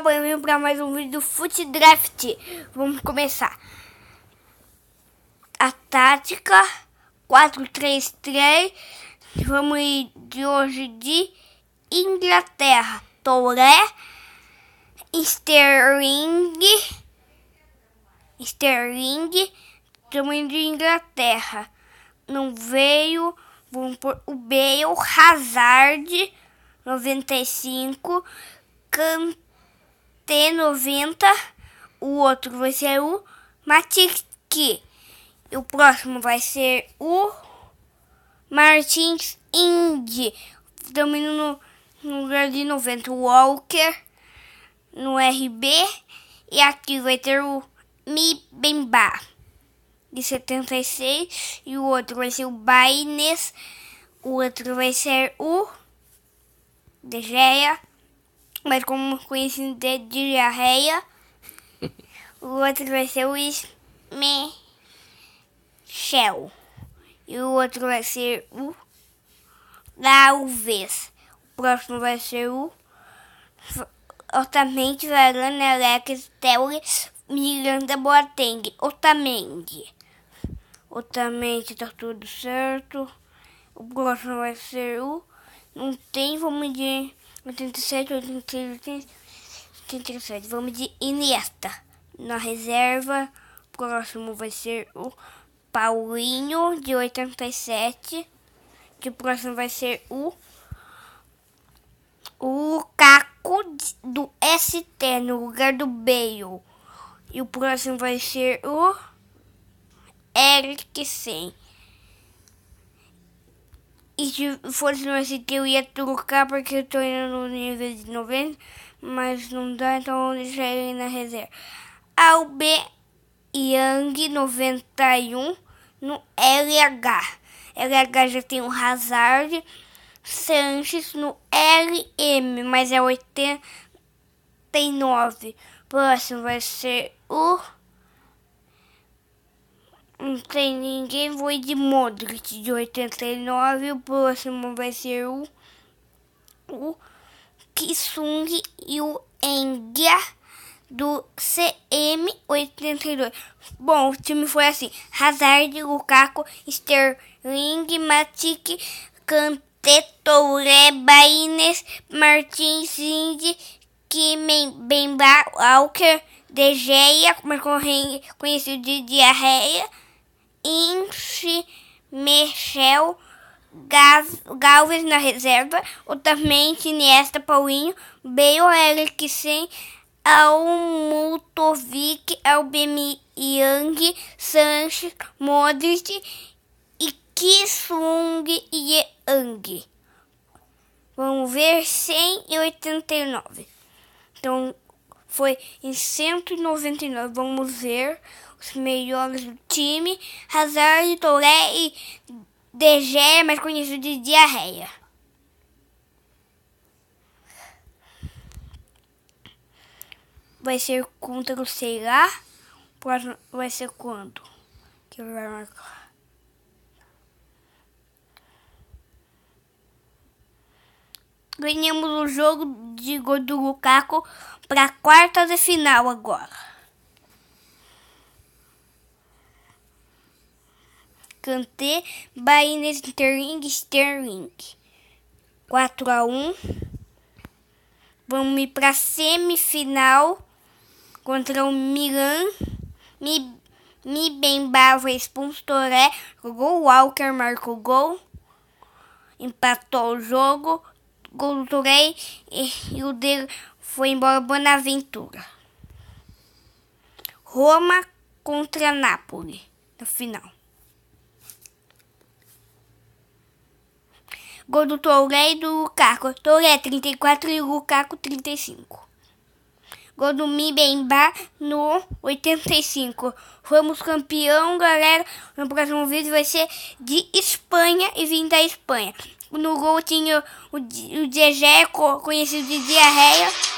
Bem-vindo para mais um vídeo do Foot Draft. Vamos começar. A tática 4-3-3. Vamos ir de hoje de Inglaterra. Touré, Sterling, Sterling, também de Inglaterra. Não veio, vamos por o Bale, Hazard, 95, Canto T90, o outro vai ser o Matic. E o próximo vai ser o Martins Indy. Também no, lugar de 90, o Walker no RB. E aqui vai ter o Mibemba de 76. E o outro vai ser o Baines. O outro vai ser o De Gea mas como conhecido de diarreia. o outro vai ser o Shell. E o outro vai ser o Dalves. O próximo vai ser o Otamendi, Varane, Alex, Teori, Miranda, Boateng. Otamendi. Otamendi tá tudo certo. O próximo vai ser o... Não tem, vamos dizer... 87, 86, 87. Vamos de Iniesta. Na reserva, o próximo vai ser o Paulinho, de 87. Que o próximo vai ser o. O Caco do ST no lugar do Bale. E o próximo vai ser o Eric Sen. E se fosse no ST eu ia trocar porque eu tô indo no nível de 90, mas não dá, então vou deixar ele na reserva. Ao B, Yang 91 no LH. LH já tem o Hazard, Sanches no LM, mas é 89. Próximo vai ser o não tem ninguém, foi de Modric de 89. O próximo vai ser o, o Kisung e o Enga do CM82. Bom, o time foi assim: Hazard, Lukaku, Sterling, Matic, Kanté, Touré, Baines, Martins, Indy, Kimen, Bemba, Walker, De Gea, conhecido de diarreia enche Michel Galvez na reserva, ou também Iniesta, Paulinho, Bale, Eriksen, Almutovic, Aubameyang, Sanches, Modric e Kisung e Yang. Vamos ver 189. Então, foi em 199. Vamos ver os melhores do time. Hazard, Toré e DG, mais conhecido de diarreia. Vai ser contra o Ceará. vai ser quando? Que vai marcar. ganhamos o jogo de gol do Lukaku para quarta de final agora. Kanté, Bahia, Sterling, Sterling. 4 a 1 Vamos ir para semifinal contra o Milan. Mi, Mi Bemba foi expulso, Toré jogou Walker, marcou gol, empatou o jogo Culturei e o dele foi embora Bonaventura. Roma contra Nápoles, no final. Gol do Touré e do Lukaku. Touré 34 e Lukaku 35. Gol do Mibemba no 85. Fomos campeão, galera. No próximo vídeo vai ser de Espanha e vim da Espanha. No gol tinha o, o Dejeco, conhecido de diarreia.